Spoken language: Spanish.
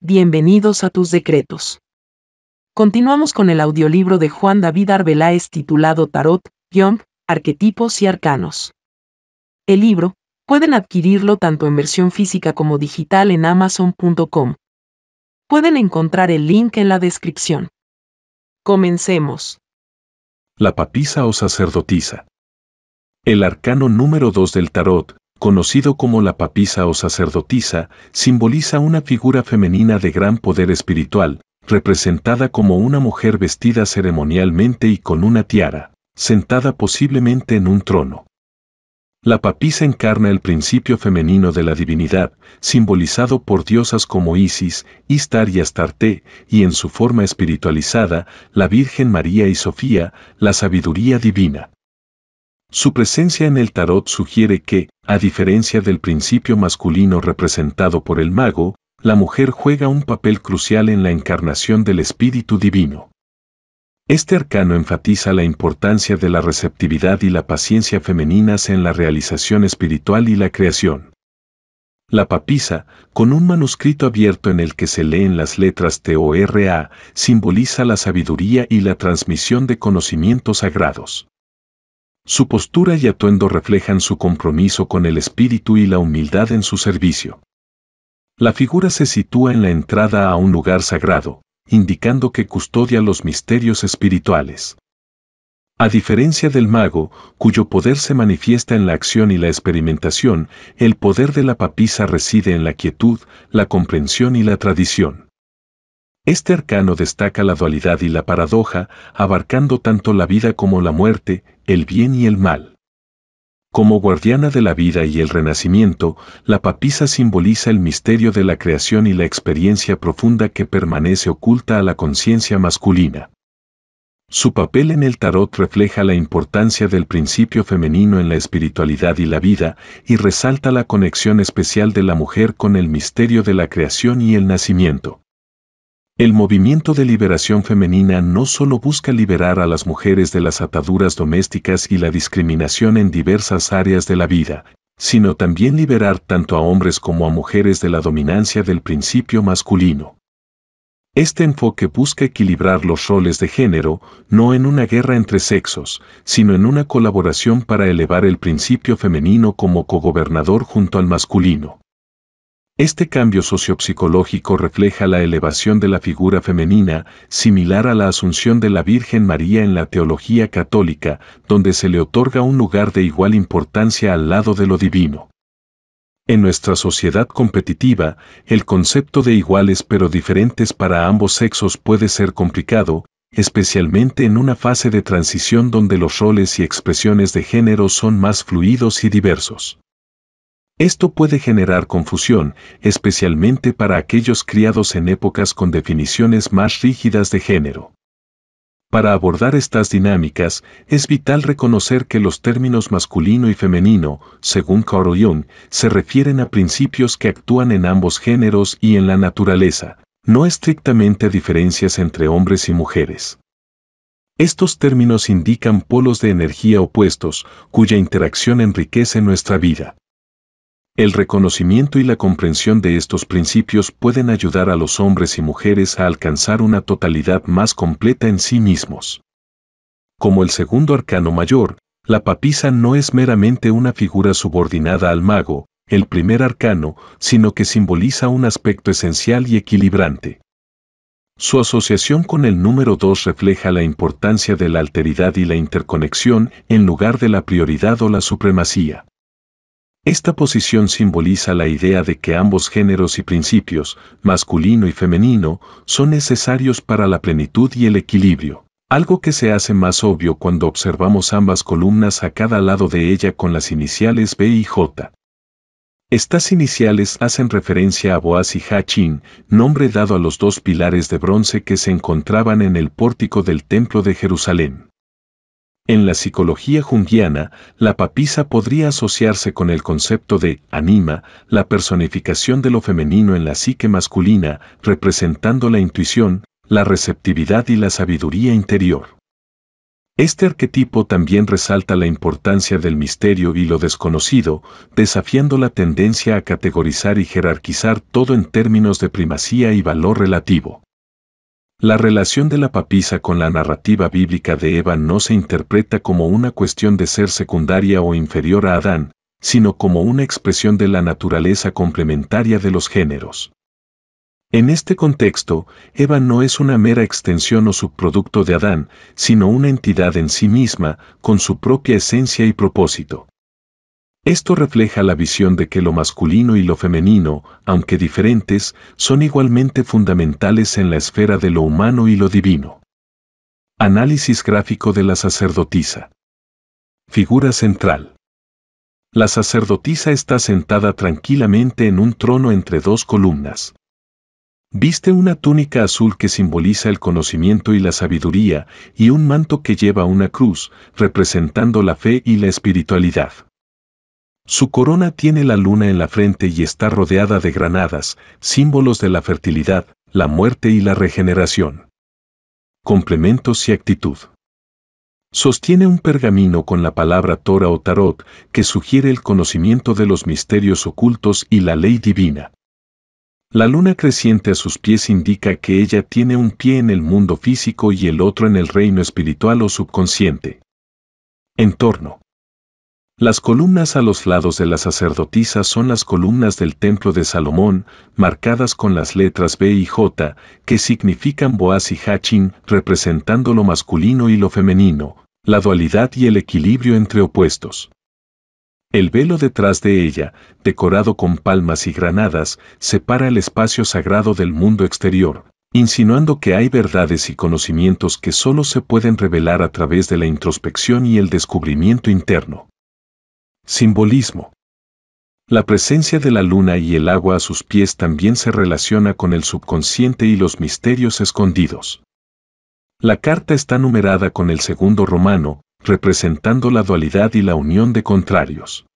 Bienvenidos a tus decretos. Continuamos con el audiolibro de Juan David Arbeláez titulado Tarot, Young, Arquetipos y Arcanos. El libro, pueden adquirirlo tanto en versión física como digital en amazon.com. Pueden encontrar el link en la descripción. Comencemos. La papisa o sacerdotisa. El arcano número 2 del tarot conocido como la papisa o sacerdotisa, simboliza una figura femenina de gran poder espiritual, representada como una mujer vestida ceremonialmente y con una tiara, sentada posiblemente en un trono. La papisa encarna el principio femenino de la divinidad, simbolizado por diosas como Isis, Istar y Astarte, y en su forma espiritualizada, la Virgen María y Sofía, la sabiduría divina. Su presencia en el tarot sugiere que, a diferencia del principio masculino representado por el mago, la mujer juega un papel crucial en la encarnación del espíritu divino. Este arcano enfatiza la importancia de la receptividad y la paciencia femeninas en la realización espiritual y la creación. La papisa, con un manuscrito abierto en el que se leen las letras TORA, simboliza la sabiduría y la transmisión de conocimientos sagrados. Su postura y atuendo reflejan su compromiso con el espíritu y la humildad en su servicio. La figura se sitúa en la entrada a un lugar sagrado, indicando que custodia los misterios espirituales. A diferencia del mago, cuyo poder se manifiesta en la acción y la experimentación, el poder de la papisa reside en la quietud, la comprensión y la tradición. Este arcano destaca la dualidad y la paradoja, abarcando tanto la vida como la muerte, el bien y el mal. Como guardiana de la vida y el renacimiento, la papisa simboliza el misterio de la creación y la experiencia profunda que permanece oculta a la conciencia masculina. Su papel en el tarot refleja la importancia del principio femenino en la espiritualidad y la vida y resalta la conexión especial de la mujer con el misterio de la creación y el nacimiento. El movimiento de liberación femenina no solo busca liberar a las mujeres de las ataduras domésticas y la discriminación en diversas áreas de la vida, sino también liberar tanto a hombres como a mujeres de la dominancia del principio masculino. Este enfoque busca equilibrar los roles de género, no en una guerra entre sexos, sino en una colaboración para elevar el principio femenino como cogobernador junto al masculino. Este cambio sociopsicológico refleja la elevación de la figura femenina, similar a la asunción de la Virgen María en la teología católica, donde se le otorga un lugar de igual importancia al lado de lo divino. En nuestra sociedad competitiva, el concepto de iguales pero diferentes para ambos sexos puede ser complicado, especialmente en una fase de transición donde los roles y expresiones de género son más fluidos y diversos. Esto puede generar confusión, especialmente para aquellos criados en épocas con definiciones más rígidas de género. Para abordar estas dinámicas, es vital reconocer que los términos masculino y femenino, según Carl Jung, se refieren a principios que actúan en ambos géneros y en la naturaleza, no estrictamente a diferencias entre hombres y mujeres. Estos términos indican polos de energía opuestos, cuya interacción enriquece nuestra vida. El reconocimiento y la comprensión de estos principios pueden ayudar a los hombres y mujeres a alcanzar una totalidad más completa en sí mismos. Como el segundo arcano mayor, la papisa no es meramente una figura subordinada al mago, el primer arcano, sino que simboliza un aspecto esencial y equilibrante. Su asociación con el número 2 refleja la importancia de la alteridad y la interconexión en lugar de la prioridad o la supremacía. Esta posición simboliza la idea de que ambos géneros y principios, masculino y femenino, son necesarios para la plenitud y el equilibrio, algo que se hace más obvio cuando observamos ambas columnas a cada lado de ella con las iniciales B y J. Estas iniciales hacen referencia a Boaz y Hachin, nombre dado a los dos pilares de bronce que se encontraban en el pórtico del Templo de Jerusalén. En la psicología junguiana, la papisa podría asociarse con el concepto de anima, la personificación de lo femenino en la psique masculina, representando la intuición, la receptividad y la sabiduría interior. Este arquetipo también resalta la importancia del misterio y lo desconocido, desafiando la tendencia a categorizar y jerarquizar todo en términos de primacía y valor relativo. La relación de la papisa con la narrativa bíblica de Eva no se interpreta como una cuestión de ser secundaria o inferior a Adán, sino como una expresión de la naturaleza complementaria de los géneros. En este contexto, Eva no es una mera extensión o subproducto de Adán, sino una entidad en sí misma, con su propia esencia y propósito. Esto refleja la visión de que lo masculino y lo femenino, aunque diferentes, son igualmente fundamentales en la esfera de lo humano y lo divino. Análisis gráfico de la sacerdotisa. Figura central. La sacerdotisa está sentada tranquilamente en un trono entre dos columnas. Viste una túnica azul que simboliza el conocimiento y la sabiduría, y un manto que lleva una cruz, representando la fe y la espiritualidad. Su corona tiene la luna en la frente y está rodeada de granadas, símbolos de la fertilidad, la muerte y la regeneración. Complementos y actitud. Sostiene un pergamino con la palabra Tora o Tarot, que sugiere el conocimiento de los misterios ocultos y la ley divina. La luna creciente a sus pies indica que ella tiene un pie en el mundo físico y el otro en el reino espiritual o subconsciente. Entorno. Las columnas a los lados de la sacerdotisa son las columnas del templo de Salomón, marcadas con las letras B y J, que significan Boaz y Hachin, representando lo masculino y lo femenino, la dualidad y el equilibrio entre opuestos. El velo detrás de ella, decorado con palmas y granadas, separa el espacio sagrado del mundo exterior, insinuando que hay verdades y conocimientos que solo se pueden revelar a través de la introspección y el descubrimiento interno. Simbolismo. La presencia de la luna y el agua a sus pies también se relaciona con el subconsciente y los misterios escondidos. La carta está numerada con el segundo romano, representando la dualidad y la unión de contrarios.